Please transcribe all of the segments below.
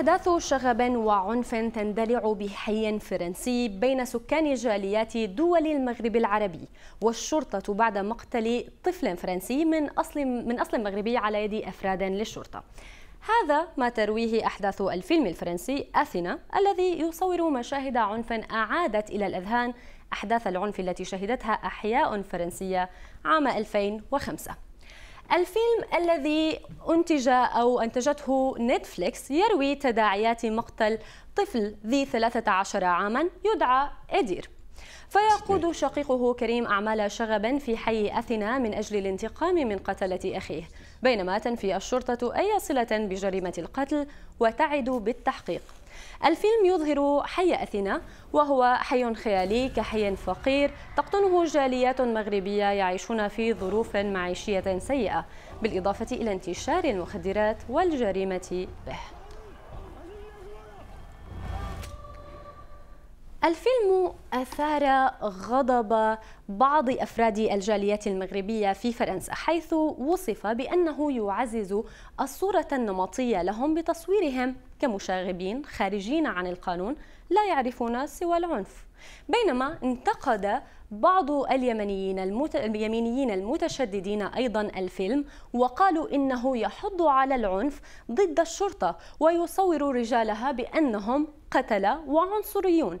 أحداث شغب وعنف تندلع بحي فرنسي بين سكان جاليات دول المغرب العربي والشرطة بعد مقتل طفل فرنسي من أصل من أصل مغربي على يد أفراد للشرطة. هذا ما ترويه أحداث الفيلم الفرنسي أثينا الذي يصور مشاهد عنف أعادت إلى الأذهان أحداث العنف التي شهدتها أحياء فرنسية عام 2005 الفيلم الذي أنتج أو أنتجته نتفليكس يروي تداعيات مقتل طفل ذي 13 عاما يدعى إدير فيقود شقيقه كريم أعمال شغب في حي أثينا من أجل الانتقام من قتلة أخيه بينما تنفي الشرطة أي صلة بجريمة القتل وتعد بالتحقيق الفيلم يظهر حي أثينا وهو حي خيالي كحي فقير تقطنه جاليات مغربية يعيشون في ظروف معيشية سيئة بالإضافة إلى انتشار المخدرات والجريمة به الفيلم أثار غضب بعض أفراد الجاليات المغربية في فرنسا حيث وصف بأنه يعزز الصورة النمطية لهم بتصويرهم كمشاغبين خارجين عن القانون لا يعرفون سوى العنف بينما انتقد بعض اليمنيين المت... اليمينيين المتشددين أيضا الفيلم وقالوا إنه يحض على العنف ضد الشرطة ويصور رجالها بأنهم قتلة وعنصريون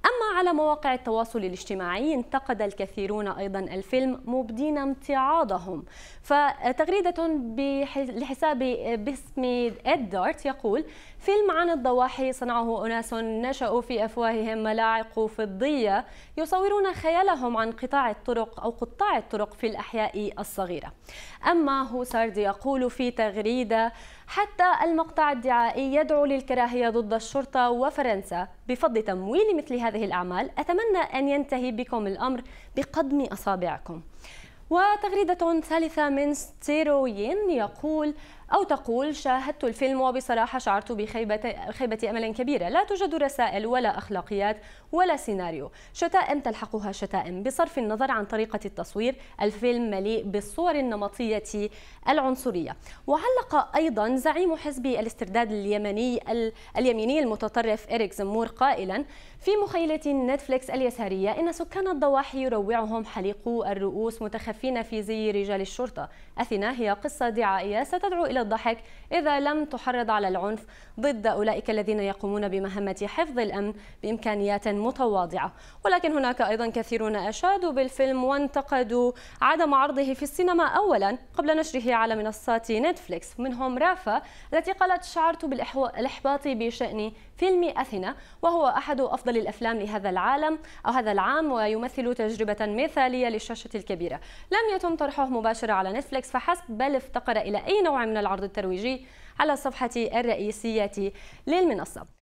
أما على مواقع التواصل الاجتماعي انتقد الكثيرون أيضا الفيلم مبدين امتعاضهم فتغريدة لحساب باسم إد دارت يقول فيلم عن الضواحي صنعه أناس نشأوا في أفواههم ملاعق فضية يصورون خيالهم عن قطاع الطرق أو قطاع الطرق في الأحياء الصغيرة أما هوسارد يقول في تغريدة حتى المقطع الدعائي يدعو للكراهية ضد الشرطة وفرنسا بفضل تمويل مثل هذا هذه الأعمال أتمنى أن ينتهي بكم الأمر بقضم أصابعكم وتغريدة ثالثة من ستيروين يقول أو تقول شاهدت الفيلم وبصراحة شعرت بخيبة خيبة أمل كبيرة لا توجد رسائل ولا أخلاقيات ولا سيناريو شتائم تلحقها شتائم بصرف النظر عن طريقة التصوير الفيلم مليء بالصور النمطية العنصرية وعلق أيضا زعيم حزب الاسترداد اليمني اليميني المتطرف إريك زمور قائلا في مخيلة نتفليكس اليسارية إن سكان الضواحي يروعهم حليق الرؤوس متخفي في زي رجال الشرطة أثينا هي قصة دعائية ستدعو إلى الضحك إذا لم تحرض على العنف ضد أولئك الذين يقومون بمهمة حفظ الأمن بإمكانيات متواضعة ولكن هناك أيضا كثيرون أشادوا بالفيلم وانتقدوا عدم عرضه في السينما أولا قبل نشره على منصات نتفليكس منهم رافا التي قالت شعرت بالإحباط بشأن فيلم أثينا وهو أحد أفضل الأفلام لهذا العالم أو هذا العام ويمثل تجربة مثالية للشاشة الكبيرة لم يتم طرحه مباشرة على نتفليكس فحسب بل افتقر إلى أي نوع من العرض الترويجي على الصفحة الرئيسية للمنصة